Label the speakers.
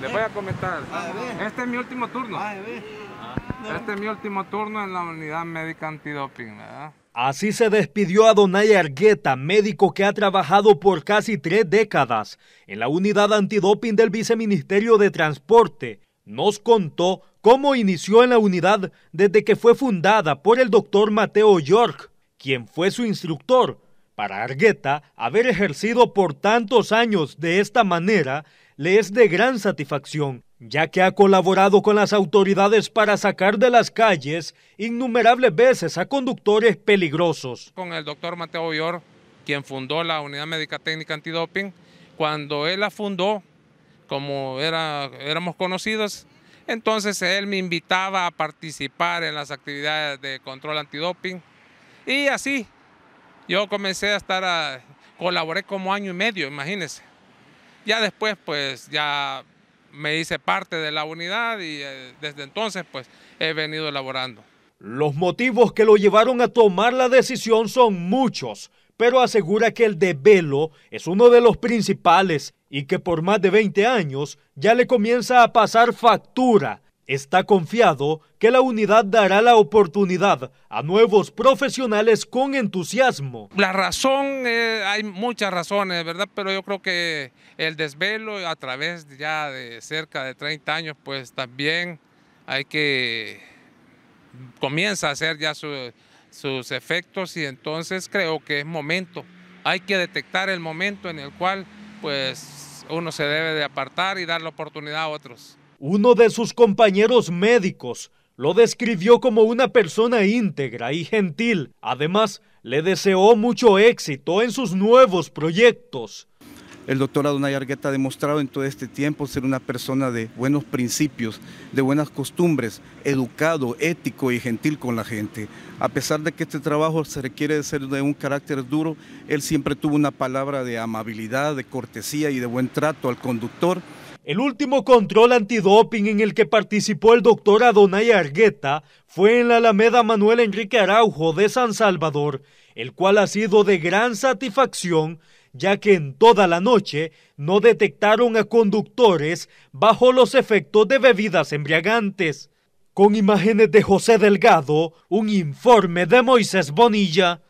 Speaker 1: Le voy a comentar. Este es mi último turno. Este es mi último turno en la unidad médica antidoping,
Speaker 2: Así se despidió a Adonai Argueta, médico que ha trabajado por casi tres décadas en la unidad antidoping del Viceministerio de Transporte. Nos contó cómo inició en la unidad desde que fue fundada por el doctor Mateo York, quien fue su instructor para Argueta, haber ejercido por tantos años de esta manera le es de gran satisfacción, ya que ha colaborado con las autoridades para sacar de las calles innumerables veces a conductores peligrosos.
Speaker 1: Con el doctor Mateo Vior, quien fundó la Unidad Médica Técnica Antidoping, cuando él la fundó, como era, éramos conocidos, entonces él me invitaba a participar en las actividades de control antidoping y así yo comencé a estar, a, colaboré como año y medio, imagínense. Ya después, pues ya me hice parte de la unidad y eh, desde entonces, pues he venido elaborando.
Speaker 2: Los motivos que lo llevaron a tomar la decisión son muchos, pero asegura que el de Velo es uno de los principales y que por más de 20 años ya le comienza a pasar factura está confiado que la unidad dará la oportunidad a nuevos profesionales con entusiasmo. La razón,
Speaker 1: eh, hay muchas razones, ¿verdad? Pero yo creo que el desvelo a través ya de cerca de 30 años, pues también hay que comienza a hacer ya sus efectos y entonces creo que es momento. Hay que detectar el momento en el cual pues uno se debe de apartar y dar la oportunidad a otros.
Speaker 2: Uno de sus compañeros médicos lo describió como una persona íntegra y gentil. Además, le deseó mucho éxito en sus nuevos proyectos. El doctor Adonai Argueta ha demostrado en todo este tiempo ser una persona de buenos principios, de buenas costumbres, educado, ético y gentil con la gente. A pesar de que este trabajo se requiere de ser de un carácter duro, él siempre tuvo una palabra de amabilidad, de cortesía y de buen trato al conductor el último control antidoping en el que participó el doctor Adonai Argueta fue en la Alameda Manuel Enrique Araujo de San Salvador, el cual ha sido de gran satisfacción ya que en toda la noche no detectaron a conductores bajo los efectos de bebidas embriagantes. Con imágenes de José Delgado, un informe de Moisés Bonilla.